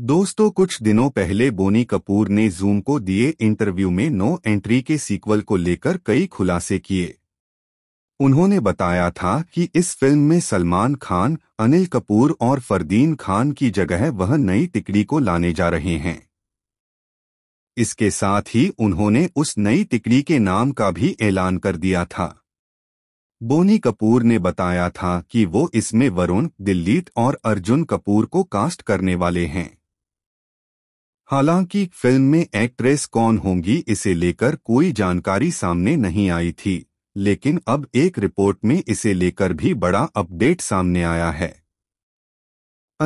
दोस्तों कुछ दिनों पहले बोनी कपूर ने जूम को दिए इंटरव्यू में नो एंट्री के सीक्वल को लेकर कई खुलासे किए उन्होंने बताया था कि इस फिल्म में सलमान खान अनिल कपूर और फरदीन खान की जगह वह नई तिकड़ी को लाने जा रहे हैं इसके साथ ही उन्होंने उस नई तिकड़ी के नाम का भी ऐलान कर दिया था बोनी कपूर ने बताया था कि वो इसमें वरुण दिल्लीत और अर्जुन कपूर को कास्ट करने वाले हैं हालांकि फिल्म में एक्ट्रेस कौन होंगी इसे लेकर कोई जानकारी सामने नहीं आई थी लेकिन अब एक रिपोर्ट में इसे लेकर भी बड़ा अपडेट सामने आया है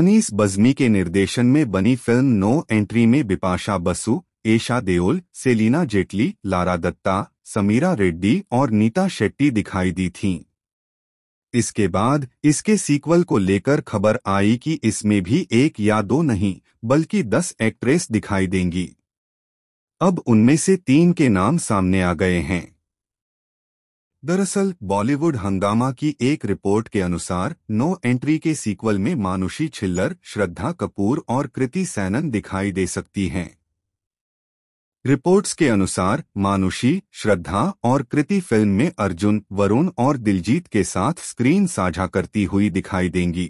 अनीस बज्मी के निर्देशन में बनी फिल्म नो एंट्री में बिपाशा बसु एशा देओल सेलिना जेटली लारा दत्ता समीरा रेड्डी और नीता शेट्टी दिखाई दी थीं। इसके बाद इसके सीक्वल को लेकर खबर आई कि इसमें भी एक या दो नहीं बल्कि दस एक्ट्रेस दिखाई देंगी अब उनमें से तीन के नाम सामने आ गए हैं दरअसल बॉलीवुड हंगामा की एक रिपोर्ट के अनुसार नो एंट्री के सीक्वल में मानुषी छिल्लर श्रद्धा कपूर और कृति सैनन दिखाई दे सकती हैं रिपोर्ट्स के अनुसार मानुषी श्रद्धा और कृति फिल्म में अर्जुन वरुण और दिलजीत के साथ स्क्रीन साझा करती हुई दिखाई देंगी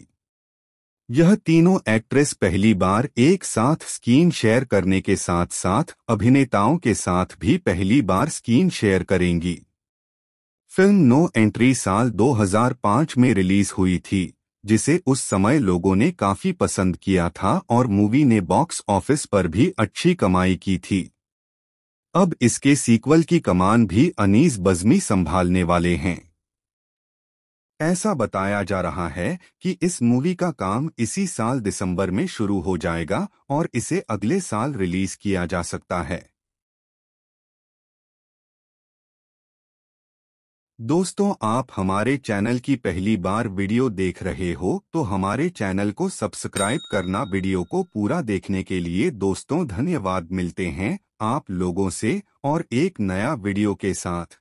यह तीनों एक्ट्रेस पहली बार एक साथ स्क्रीन शेयर करने के साथ साथ अभिनेताओं के साथ भी पहली बार स्क्रीन शेयर करेंगी फिल्म नो एंट्री साल 2005 में रिलीज हुई थी जिसे उस समय लोगों ने काफी पसंद किया था और मूवी ने बॉक्स ऑफिस पर भी अच्छी कमाई की थी अब इसके सीक्वल की कमान भी अनीस बज़मी संभालने वाले हैं ऐसा बताया जा रहा है कि इस मूवी का काम इसी साल दिसंबर में शुरू हो जाएगा और इसे अगले साल रिलीज किया जा सकता है दोस्तों आप हमारे चैनल की पहली बार वीडियो देख रहे हो तो हमारे चैनल को सब्सक्राइब करना वीडियो को पूरा देखने के लिए दोस्तों धन्यवाद मिलते हैं आप लोगों से और एक नया वीडियो के साथ